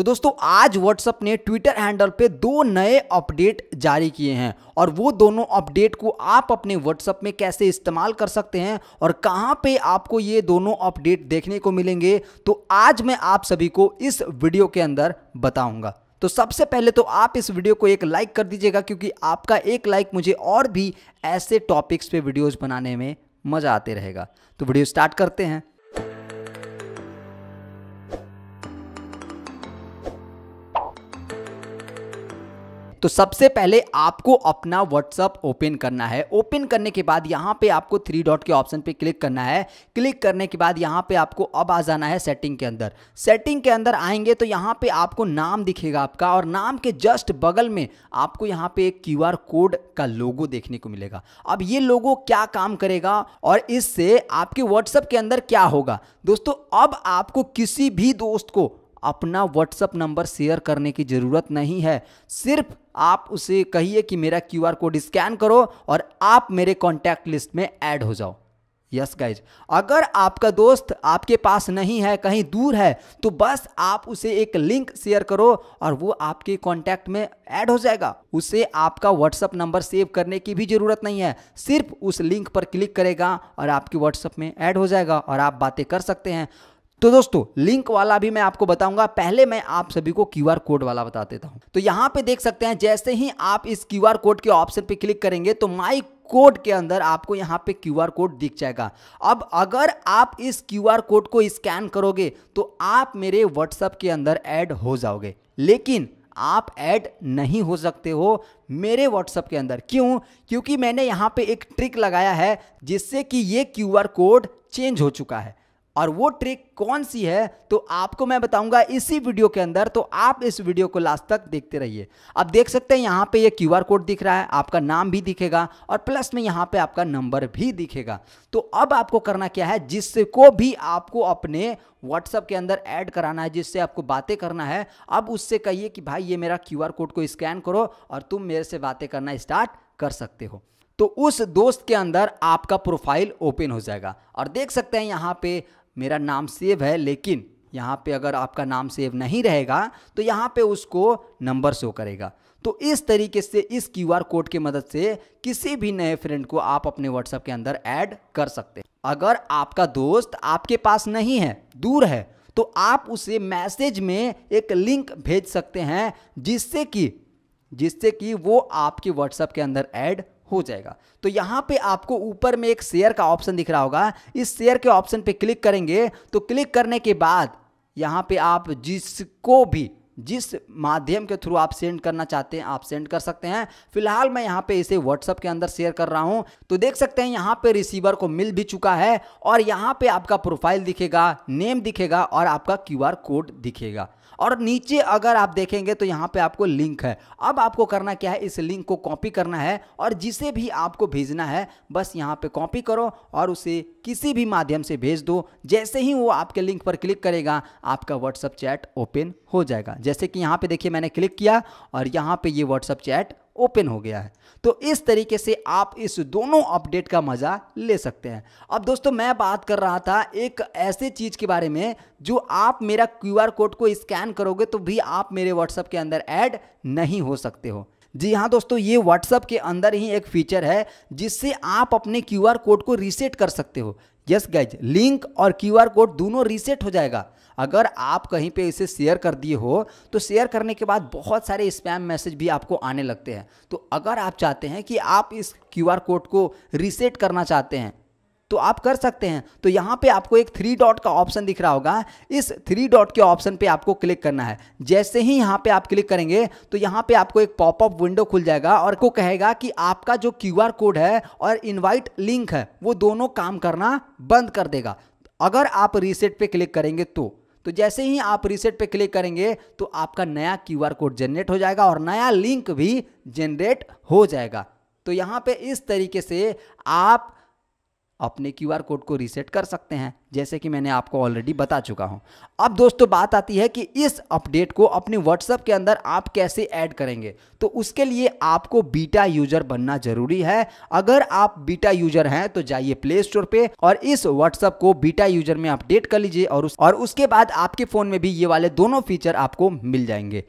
तो दोस्तों आज व्हाट्सअप ने ट्विटर हैंडल पे दो नए अपडेट जारी किए हैं और वो दोनों अपडेट को आप अपने व्हाट्सएप में कैसे इस्तेमाल कर सकते हैं और कहाँ पे आपको ये दोनों अपडेट देखने को मिलेंगे तो आज मैं आप सभी को इस वीडियो के अंदर बताऊंगा तो सबसे पहले तो आप इस वीडियो को एक लाइक कर दीजिएगा क्योंकि आपका एक लाइक मुझे और भी ऐसे टॉपिक्स पे वीडियोज़ बनाने में मज़ा आते रहेगा तो वीडियो स्टार्ट करते हैं तो सबसे पहले आपको अपना व्हाट्सअप ओपन करना है ओपन करने के बाद यहाँ पे आपको थ्री डॉट के ऑप्शन पे क्लिक करना है क्लिक करने के बाद यहाँ पे आपको अब आ जाना है सेटिंग के अंदर सेटिंग के अंदर आएंगे तो यहाँ पे आपको नाम दिखेगा आपका और नाम के जस्ट बगल में आपको यहाँ पे एक क्यू कोड का लोगो देखने को मिलेगा अब ये लोगो क्या काम करेगा और इससे आपके व्हाट्सअप के अंदर क्या होगा दोस्तों अब आपको किसी भी दोस्त को अपना व्हाट्सअप नंबर शेयर करने की ज़रूरत नहीं है सिर्फ आप उसे कहिए कि मेरा क्यू कोड स्कैन करो और आप मेरे कॉन्टैक्ट लिस्ट में ऐड हो जाओ यस yes गाइज अगर आपका दोस्त आपके पास नहीं है कहीं दूर है तो बस आप उसे एक लिंक शेयर करो और वो आपके कॉन्टैक्ट में ऐड हो जाएगा उसे आपका व्हाट्सअप नंबर सेव करने की भी ज़रूरत नहीं है सिर्फ उस लिंक पर क्लिक करेगा और आपके व्हाट्सअप में ऐड हो जाएगा और आप बातें कर सकते हैं तो दोस्तों लिंक वाला भी मैं आपको बताऊंगा पहले मैं आप सभी को क्यू कोड वाला बता देता हूं तो यहां पे देख सकते हैं जैसे ही आप इस क्यू कोड के ऑप्शन पे क्लिक करेंगे तो माई कोड के अंदर आपको यहाँ पे क्यू आर कोड दिख जाएगा अब अगर आप इस क्यू आर कोड को स्कैन करोगे तो आप मेरे व्हाट्सएप के अंदर ऐड हो जाओगे लेकिन आप ऐड नहीं हो सकते हो मेरे व्हाट्सएप के अंदर क्यों क्योंकि मैंने यहाँ पे एक ट्रिक लगाया है जिससे कि ये क्यू आर कोड चेंज हो चुका है और वो ट्रिक कौन सी है तो आपको मैं बताऊंगा इसी वीडियो के अंदर तो आप इस वीडियो को लास्ट तक देखते रहिए अब देख सकते हैं यहाँ पे ये क्यू कोड दिख रहा है आपका नाम भी दिखेगा और प्लस में यहाँ पे आपका नंबर भी दिखेगा तो अब आपको करना क्या है जिसको भी आपको अपने व्हाट्सअप के अंदर ऐड कराना है जिससे आपको बातें करना है अब उससे कहिए कि भाई ये मेरा क्यू कोड को स्कैन करो और तुम मेरे से बातें करना स्टार्ट कर सकते हो तो उस दोस्त के अंदर आपका प्रोफाइल ओपन हो जाएगा और देख सकते हैं यहाँ पे मेरा नाम सेव है लेकिन यहाँ पे अगर आपका नाम सेव नहीं रहेगा तो यहाँ पे उसको नंबर शो करेगा तो इस तरीके से इस क्यू आर कोड की मदद से किसी भी नए फ्रेंड को आप अपने व्हाट्सएप के अंदर ऐड कर सकते हैं अगर आपका दोस्त आपके पास नहीं है दूर है तो आप उसे मैसेज में एक लिंक भेज सकते हैं जिससे कि जिससे कि वो आपके व्हाट्सएप के अंदर ऐड हो जाएगा तो यहाँ पे आपको ऊपर में एक शेयर का ऑप्शन दिख रहा होगा इस शेयर के ऑप्शन पे क्लिक करेंगे तो क्लिक करने के बाद यहाँ पे आप जिसको भी जिस माध्यम के थ्रू आप सेंड करना चाहते हैं आप सेंड कर सकते हैं फिलहाल मैं यहाँ पे इसे व्हाट्सएप के अंदर शेयर कर रहा हूँ तो देख सकते हैं यहाँ पे रिसीवर को मिल भी चुका है और यहाँ पे आपका प्रोफाइल दिखेगा नेम दिखेगा और आपका क्यूआर कोड दिखेगा और नीचे अगर आप देखेंगे तो यहाँ पे आपको लिंक है अब आपको करना क्या है इस लिंक को कॉपी करना है और जिसे भी आपको भेजना है बस यहाँ पे कॉपी करो और उसे किसी भी माध्यम से भेज दो जैसे ही वो आपके लिंक पर क्लिक करेगा आपका व्हाट्सअप चैट ओपन हो जाएगा जैसे कि यहाँ पे देखिए मैंने क्लिक किया और यहाँ पे ये व्हाट्सअप चैट ओपन हो गया है तो इस तरीके से आप इस दोनों अपडेट का मज़ा ले सकते हैं अब दोस्तों मैं बात कर रहा था एक ऐसे चीज़ के बारे में जो आप मेरा क्यूआर कोड को स्कैन करोगे तो भी आप मेरे व्हाट्सएप के अंदर ऐड नहीं हो सकते हो जी हाँ दोस्तों ये WhatsApp के अंदर ही एक फीचर है जिससे आप अपने QR कोड को रीसेट कर सकते हो यस गैज लिंक और क्यूआर कोड दोनों रीसेट हो जाएगा अगर आप कहीं पे इसे शेयर कर दिए हो तो शेयर करने के बाद बहुत सारे स्पैम मैसेज भी आपको आने लगते हैं तो अगर आप चाहते हैं कि आप इस क्यूआर कोड को रीसेट करना चाहते हैं तो आप कर सकते हैं तो यहाँ पे आपको एक थ्री डॉट का ऑप्शन दिख रहा होगा इस थ्री डॉट के ऑप्शन पे आपको क्लिक करना है जैसे ही यहाँ पे आप क्लिक करेंगे तो यहाँ पे आपको एक पॉपअप विंडो खुल जाएगा और को कहेगा कि आपका जो क्यू कोड है और इन्वाइट लिंक है वो दोनों काम करना बंद कर देगा अगर आप रीसेट पे क्लिक करेंगे तो तो जैसे ही आप रीसेट पे क्लिक करेंगे तो आपका नया क्यू कोड जनरेट हो जाएगा और नया लिंक भी जनरेट हो जाएगा तो यहाँ पे इस तरीके से आप अपने क्यू कोड को रीसेट कर सकते हैं जैसे कि मैंने आपको ऑलरेडी बता चुका हूं अब दोस्तों बात आती है कि इस अपडेट को अपने व्हाट्सएप के अंदर आप कैसे ऐड करेंगे तो उसके लिए आपको बीटा यूजर बनना जरूरी है अगर आप बीटा यूजर हैं तो जाइए प्ले स्टोर पे और इस व्हाट्सएप को बीटा यूजर में अपडेट कर लीजिए और, उस, और उसके बाद आपके फोन में भी ये वाले दोनों फीचर आपको मिल जाएंगे